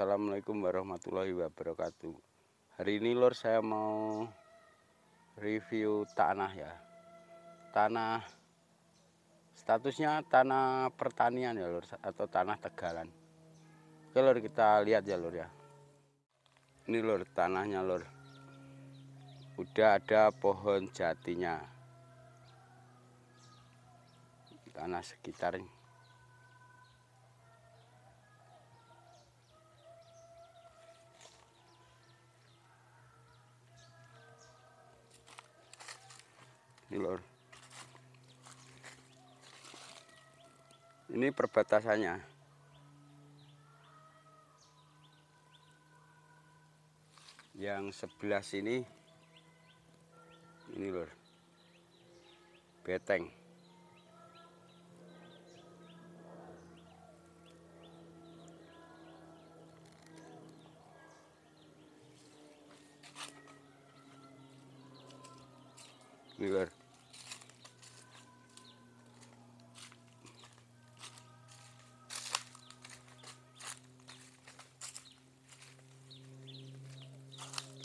Assalamualaikum warahmatullahi wabarakatuh Hari ini lor saya mau review tanah ya Tanah statusnya tanah pertanian ya lor atau tanah tegalan Oke lor kita lihat ya lor ya Ini lor tanahnya lor Udah ada pohon jatinya Tanah sekitarnya nih lor. Ini perbatasannya. Yang sebelah sini ini lor. Beteng.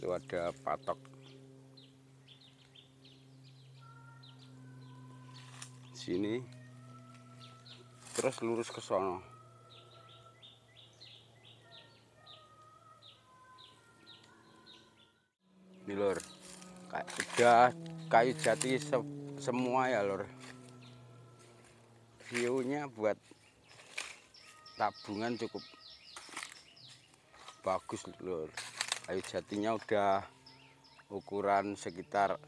itu ada patok sini terus lurus ke sana ini lor udah kayu jati se semua ya lor viewnya buat tabungan cukup bagus lor kayu jatinya udah ukuran sekitar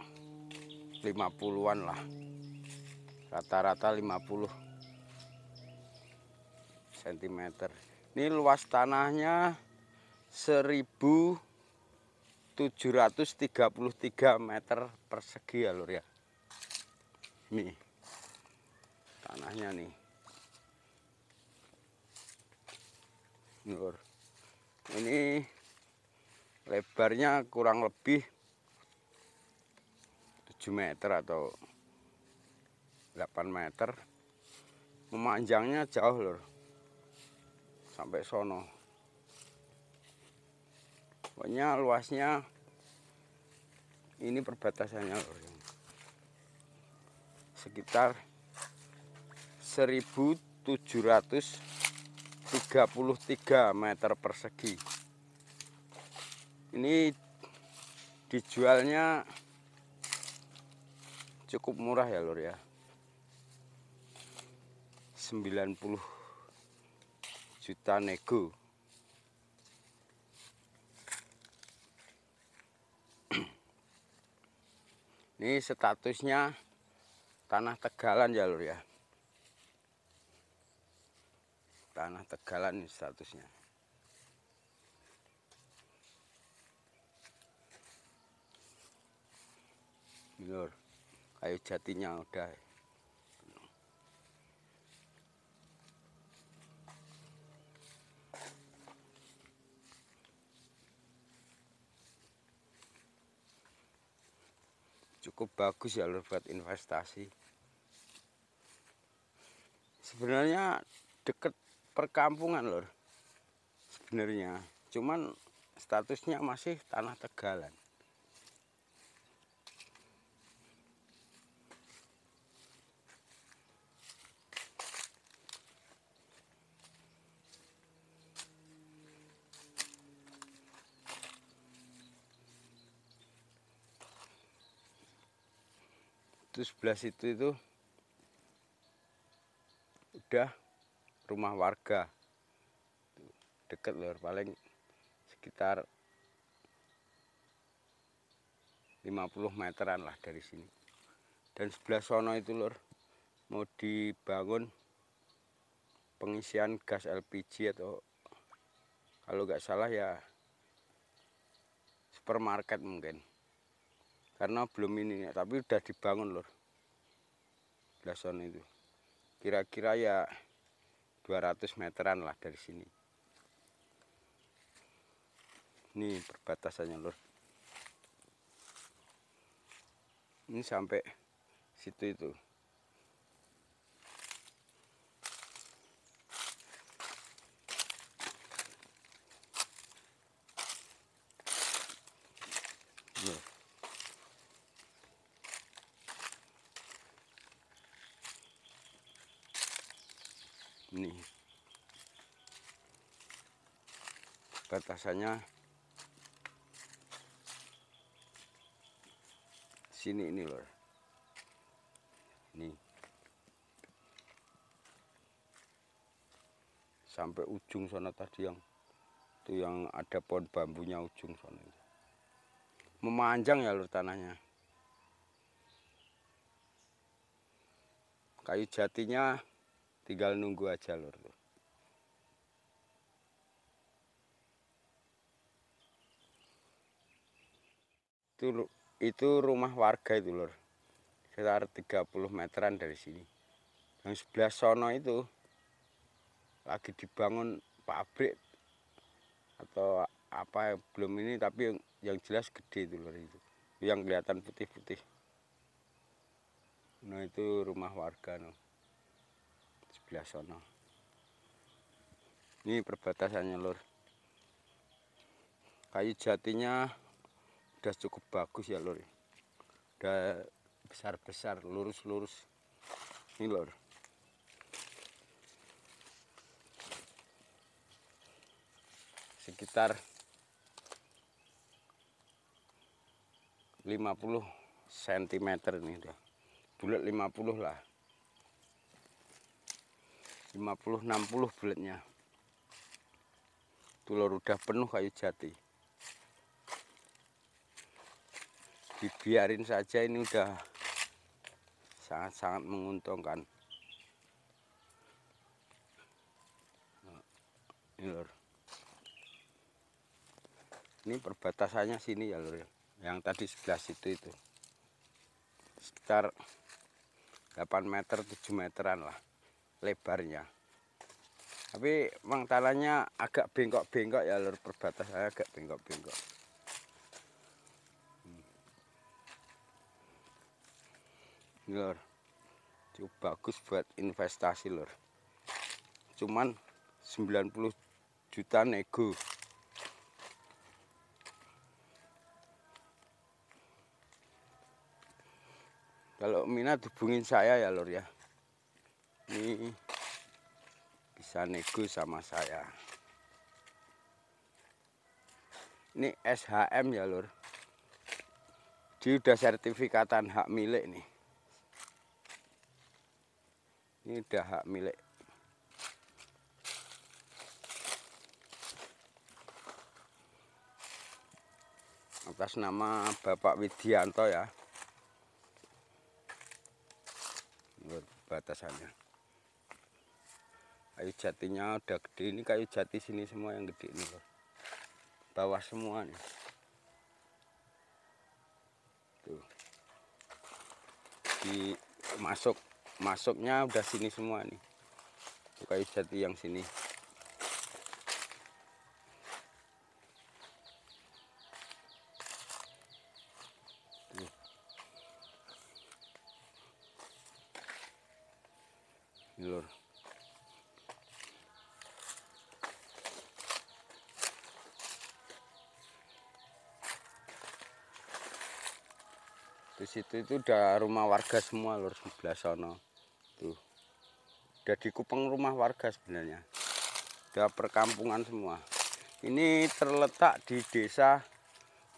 50-an lah rata-rata 50 cm ini luas tanahnya 1733 meter persegi ya lur ya nih tanahnya nih Nur ini lebarnya kurang lebih 7 meter atau 8 meter memanjangnya jauh lor sampai sono pokoknya luasnya ini perbatasannya lor sekitar 1733 meter persegi ini dijualnya cukup murah ya lur ya 90 juta nego ini statusnya tanah tegalan ya lur ya tanah tegalan statusnya Lur, kayu jatinya udah. Cukup bagus ya lur buat investasi. Sebenarnya deket perkampungan lur. Sebenarnya, cuman statusnya masih tanah tegalan. sebelah itu itu udah rumah warga deket lor paling sekitar 50 meteran lah dari sini dan sebelah sono itu lor mau dibangun pengisian gas LPG atau kalau nggak salah ya supermarket mungkin karena belum ini tapi udah dibangun lor blason itu kira-kira ya 200 meteran lah dari sini ini perbatasannya lor ini sampai situ itu ini batasannya sini ini lor ini sampai ujung sana tadi yang itu yang ada pohon bambunya ujung sana memanjang ya lur tanahnya kayu jatinya tinggal nunggu aja lur itu itu rumah warga itu lur sekitar 30 meteran dari sini yang sebelah sono itu lagi dibangun pabrik atau apa belum ini tapi yang, yang jelas gede itu lur itu yang kelihatan putih-putih nah itu rumah warga no sebelah sono ini perbatasannya lur kayu jatinya udah cukup bagus ya lur udah besar-besar lurus-lurus ini lur sekitar 50 cm nih udah bulat 50 lah 50-60 bulatnya Tulur udah penuh kayu jati dibiarin saja ini udah sangat-sangat menguntungkan ini lor ini perbatasannya sini ya lor yang tadi sebelah situ itu sekitar 8 meter 7 meteran lah lebarnya tapi talanya agak bengkok-bengkok ya lur perbatas saya agak bengkok-bengkok hmm. lur cukup bagus buat investasi lur cuman 90 juta nego kalau minat hubungin saya ya lur ya ini bisa nego sama saya ini SHM ya lur dia udah sertifikatan hak milik nih ini udah hak milik atas nama Bapak Widianto ya menurut batasannya kayu jatinya udah gede ini kayu jati sini semua yang gede ini loh bawah semua nih tuh di masuk masuknya udah sini semua nih kayu jati yang sini di situ itu udah rumah warga semua lur sebelah sana tuh udah kupeng rumah warga sebenarnya udah perkampungan semua ini terletak di desa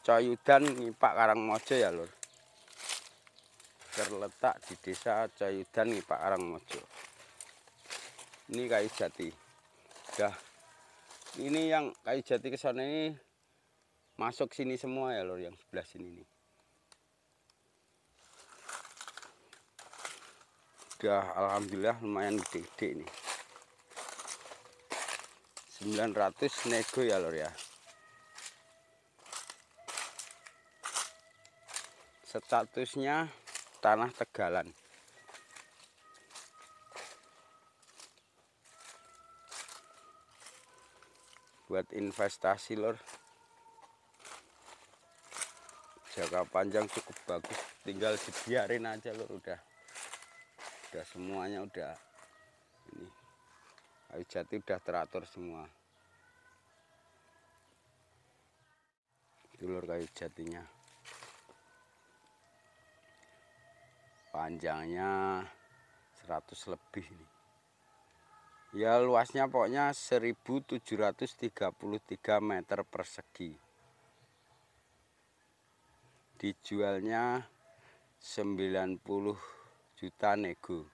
Coyudan Ngipak Karangmojo ya lur terletak di desa Coyudan Ngipak Karangmojo ini kayu jati udah ini yang kayu jati kesana ini masuk sini semua ya lur yang sebelah sini nih sudah alhamdulillah lumayan gede-gede nih 900 nego ya lor ya statusnya tanah tegalan buat investasi lor jangka panjang cukup bagus tinggal dibiarin aja lor udah udah semuanya udah ini kayu jati udah teratur semua dulur kayu jatinya panjangnya 100 lebih ini ya luasnya pokoknya 1733 meter persegi dijualnya 90 juta nego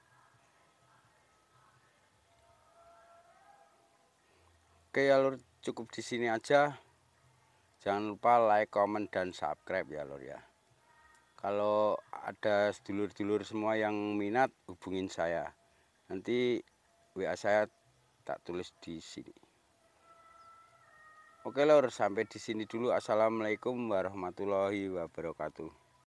oke ya Lur, cukup di sini aja jangan lupa like comment dan subscribe ya lur ya kalau ada sedulur-dulur semua yang minat hubungin saya nanti WA saya tak tulis di sini Oke lor sampai di sini dulu assalamualaikum warahmatullahi wabarakatuh